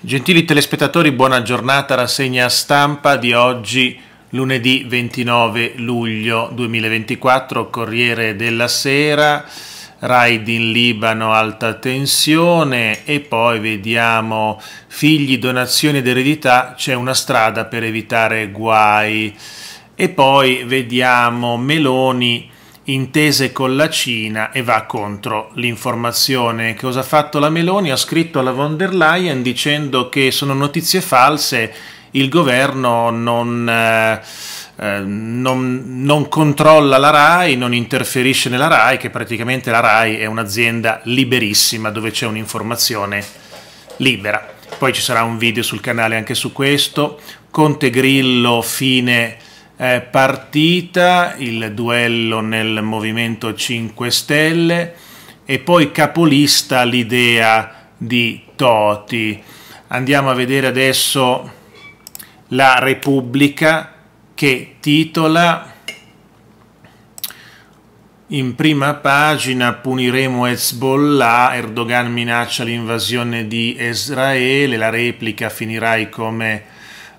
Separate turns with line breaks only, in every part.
Gentili telespettatori, buona giornata, rassegna stampa di oggi lunedì 29 luglio 2024, Corriere della Sera, raid in Libano alta tensione e poi vediamo figli, donazioni ed eredità, c'è una strada per evitare guai e poi vediamo Meloni intese con la Cina e va contro l'informazione. Che Cosa ha fatto la Meloni? Ha scritto alla von der Leyen dicendo che sono notizie false, il governo non, eh, eh, non, non controlla la RAI, non interferisce nella RAI, che praticamente la RAI è un'azienda liberissima dove c'è un'informazione libera. Poi ci sarà un video sul canale anche su questo. Conte Grillo, fine eh, partita, il duello nel Movimento 5 Stelle e poi capolista l'idea di Toti. Andiamo a vedere adesso la Repubblica che titola in prima pagina puniremo Hezbollah, Erdogan minaccia l'invasione di Israele, la replica finirai come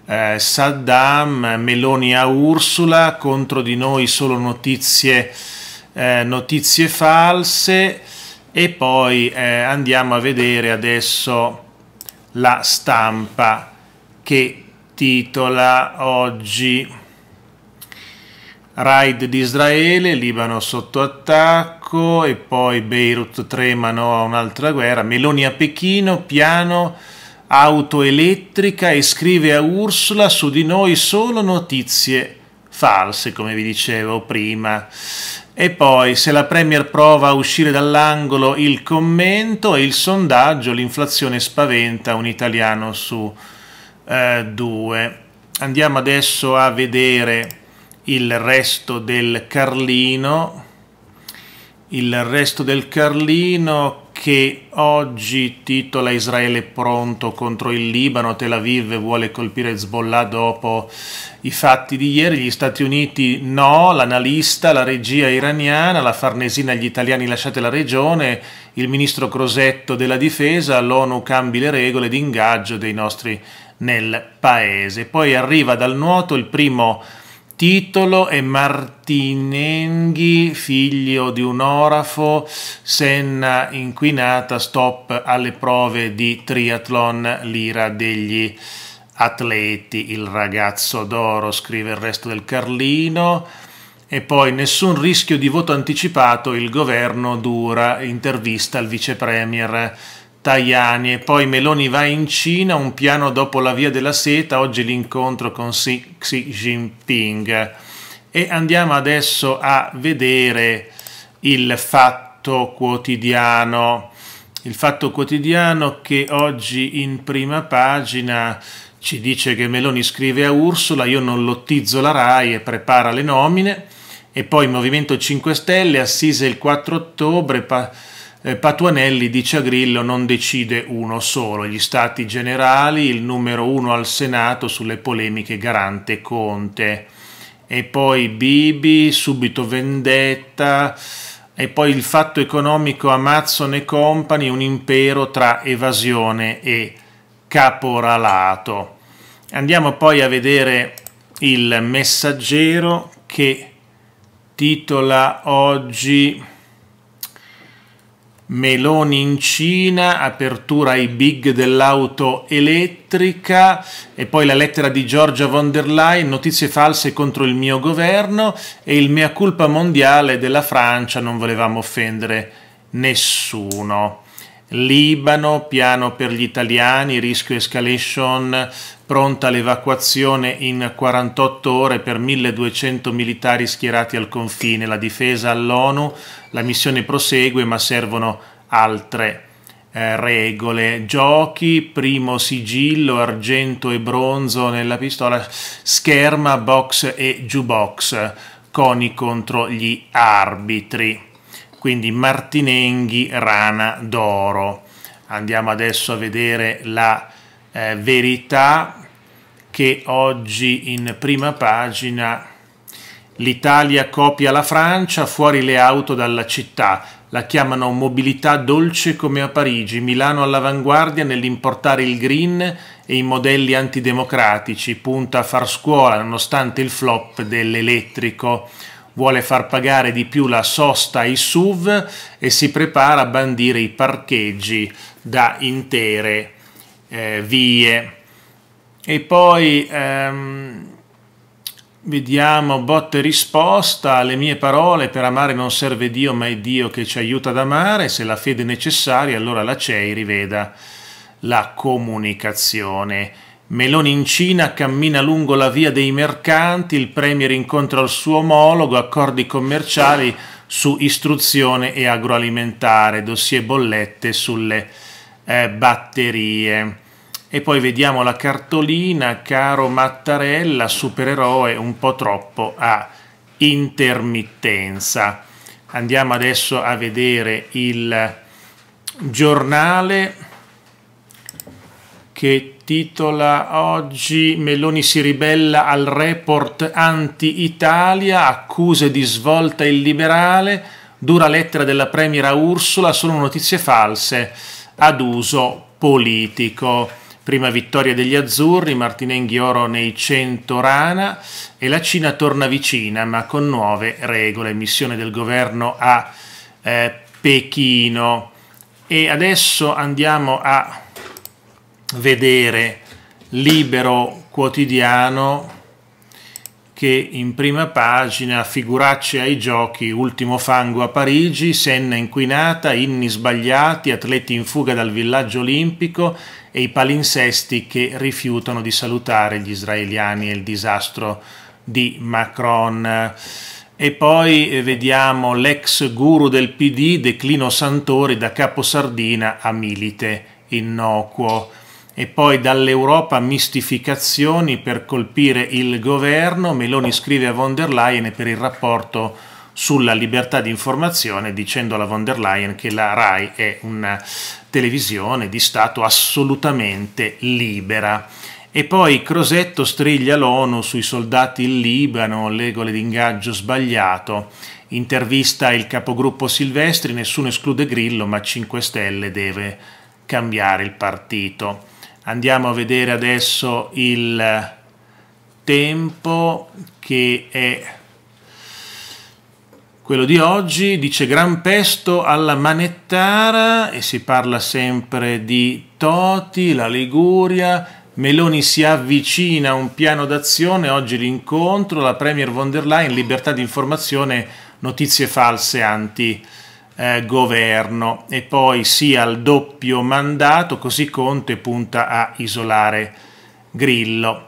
eh, Saddam, Meloni a Ursula, contro di noi solo notizie, eh, notizie false e poi eh, andiamo a vedere adesso la stampa che titola oggi Raid di Israele, Libano sotto attacco e poi Beirut tremano a un'altra guerra, Meloni a Pechino, piano auto elettrica e scrive a Ursula su di noi solo notizie false, come vi dicevo prima. E poi, se la Premier prova a uscire dall'angolo, il commento e il sondaggio, l'inflazione spaventa un italiano su eh, due. Andiamo adesso a vedere il resto del Carlino. Il resto del Carlino che oggi titola Israele pronto contro il Libano, Tel Aviv vuole colpire Hezbollah dopo i fatti di ieri, gli Stati Uniti no, l'analista, la regia iraniana, la Farnesina, gli italiani lasciate la regione, il ministro Crosetto della difesa, l'ONU cambi le regole di ingaggio dei nostri nel paese. Poi arriva dal nuoto il primo titolo è Martinenghi, figlio di un orafo, Senna inquinata, stop alle prove di triathlon, l'ira degli atleti, il ragazzo d'oro, scrive il resto del Carlino. E poi nessun rischio di voto anticipato, il governo dura, intervista al vice premier. Tajani e poi Meloni va in Cina, un piano dopo la via della seta, oggi l'incontro con Xi, Xi Jinping. E andiamo adesso a vedere il fatto quotidiano. Il fatto quotidiano che oggi in prima pagina ci dice che Meloni scrive a Ursula, io non lottizzo la RAI e prepara le nomine. E poi Movimento 5 Stelle, assise il 4 ottobre. Pa- eh, Patuanelli dice a Grillo non decide uno solo, gli stati generali, il numero uno al Senato sulle polemiche Garante Conte. E poi Bibi, subito vendetta, e poi il fatto economico Amazon e Company, un impero tra evasione e caporalato. Andiamo poi a vedere il messaggero che titola oggi Meloni in Cina, apertura ai big dell'auto elettrica e poi la lettera di Giorgia von der Leyen, notizie false contro il mio governo e il mea culpa mondiale della Francia, non volevamo offendere nessuno. Libano, piano per gli italiani, rischio escalation, pronta l'evacuazione in 48 ore per 1200 militari schierati al confine, la difesa all'ONU, la missione prosegue ma servono altre eh, regole, giochi, primo sigillo, argento e bronzo nella pistola, scherma, box e jukebox, coni contro gli arbitri quindi Martinenghi Rana d'Oro. Andiamo adesso a vedere la eh, verità che oggi in prima pagina l'Italia copia la Francia, fuori le auto dalla città, la chiamano mobilità dolce come a Parigi, Milano all'avanguardia nell'importare il green e i modelli antidemocratici, punta a far scuola nonostante il flop dell'elettrico vuole far pagare di più la sosta ai SUV e si prepara a bandire i parcheggi da intere eh, vie. E poi ehm, vediamo botte risposta alle mie parole, per amare non serve Dio ma è Dio che ci aiuta ad amare, se la fede è necessaria allora la CEI riveda la comunicazione. Meloni in Cina cammina lungo la via dei mercanti, il Premier incontra il suo omologo, accordi commerciali su istruzione e agroalimentare, dossier bollette sulle eh, batterie. E poi vediamo la cartolina, caro Mattarella, supereroe un po' troppo a intermittenza. Andiamo adesso a vedere il giornale che titola oggi Meloni si ribella al report anti-Italia, accuse di svolta illiberale, dura lettera della premiera Ursula, sono notizie false ad uso politico. Prima vittoria degli azzurri, Martinenghi oro nei 100 rana e la Cina torna vicina ma con nuove regole, missione del governo a eh, Pechino. E adesso andiamo a vedere Libero Quotidiano che in prima pagina figuracce ai giochi, ultimo fango a Parigi, Senna inquinata, inni sbagliati, atleti in fuga dal villaggio olimpico e i palinsesti che rifiutano di salutare gli israeliani e il disastro di Macron. E poi eh, vediamo l'ex guru del PD, Declino Santori, da capo sardina a Milite, innocuo e poi dall'Europa mistificazioni per colpire il governo. Meloni scrive a von der Leyen per il rapporto sulla libertà di informazione dicendo alla von der Leyen che la RAI è una televisione di Stato assolutamente libera. E poi Crosetto striglia l'ONU sui soldati in Libano, regole di ingaggio sbagliato. Intervista il capogruppo Silvestri, nessuno esclude Grillo, ma 5 Stelle deve cambiare il partito. Andiamo a vedere adesso il tempo che è quello di oggi dice gran pesto alla manettara e si parla sempre di Toti, la Liguria. Meloni si avvicina a un piano d'azione, oggi l'incontro, la Premier von der Leyen, libertà di informazione, notizie false anti eh, governo e poi sia al doppio mandato, così Conte punta a isolare Grillo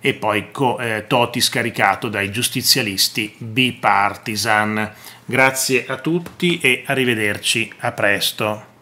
e poi co, eh, Toti scaricato dai giustizialisti bipartisan. Grazie a tutti e arrivederci a presto.